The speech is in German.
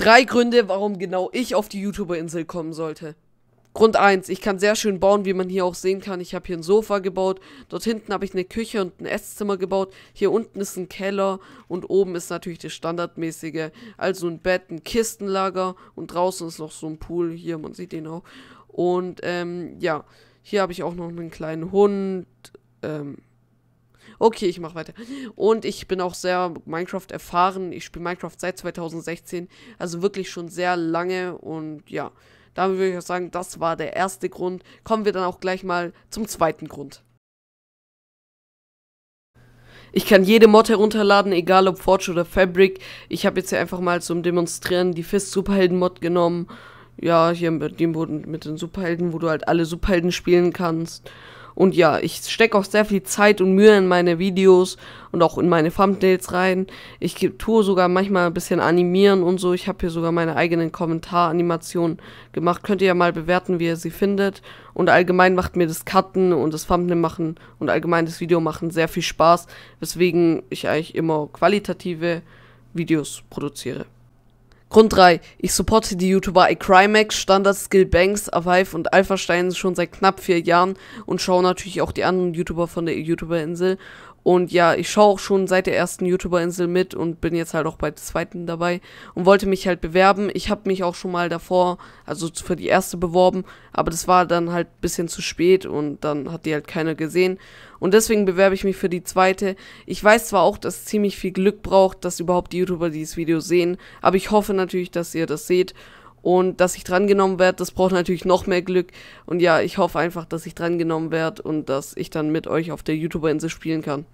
Drei Gründe, warum genau ich auf die YouTuber-Insel kommen sollte. Grund 1, ich kann sehr schön bauen, wie man hier auch sehen kann. Ich habe hier ein Sofa gebaut, dort hinten habe ich eine Küche und ein Esszimmer gebaut, hier unten ist ein Keller und oben ist natürlich das standardmäßige, also ein Bett, ein Kistenlager und draußen ist noch so ein Pool, hier, man sieht den auch. Und ähm, ja, hier habe ich auch noch einen kleinen Hund, ähm, Okay, ich mache weiter. Und ich bin auch sehr Minecraft erfahren. Ich spiele Minecraft seit 2016, also wirklich schon sehr lange und ja, damit würde ich auch sagen, das war der erste Grund. Kommen wir dann auch gleich mal zum zweiten Grund. Ich kann jede Mod herunterladen, egal ob Forge oder Fabric. Ich habe jetzt hier einfach mal zum Demonstrieren die Fist Superhelden Mod genommen. Ja, hier mit dem Boden mit den Superhelden, wo du halt alle Superhelden spielen kannst. Und ja, ich stecke auch sehr viel Zeit und Mühe in meine Videos und auch in meine Thumbnails rein. Ich tue sogar manchmal ein bisschen animieren und so. Ich habe hier sogar meine eigenen Kommentaranimationen gemacht. Könnt ihr ja mal bewerten, wie ihr sie findet. Und allgemein macht mir das Cutten und das Thumbnail machen und allgemein das Video machen sehr viel Spaß, weswegen ich eigentlich immer qualitative Videos produziere. Grund 3. Ich supporte die YouTuber iCrimex, Standard Skill Banks, Avive und Alphastein schon seit knapp vier Jahren und schaue natürlich auch die anderen YouTuber von der YouTuber-Insel und ja, ich schaue auch schon seit der ersten YouTuber-Insel mit und bin jetzt halt auch bei der zweiten dabei und wollte mich halt bewerben. Ich habe mich auch schon mal davor, also für die erste beworben, aber das war dann halt ein bisschen zu spät und dann hat die halt keiner gesehen. Und deswegen bewerbe ich mich für die zweite. Ich weiß zwar auch, dass ziemlich viel Glück braucht, dass überhaupt die YouTuber dieses Video sehen, aber ich hoffe natürlich, dass ihr das seht und dass ich drangenommen werde, das braucht natürlich noch mehr Glück. Und ja, ich hoffe einfach, dass ich drangenommen werde und dass ich dann mit euch auf der YouTuberinsel spielen kann.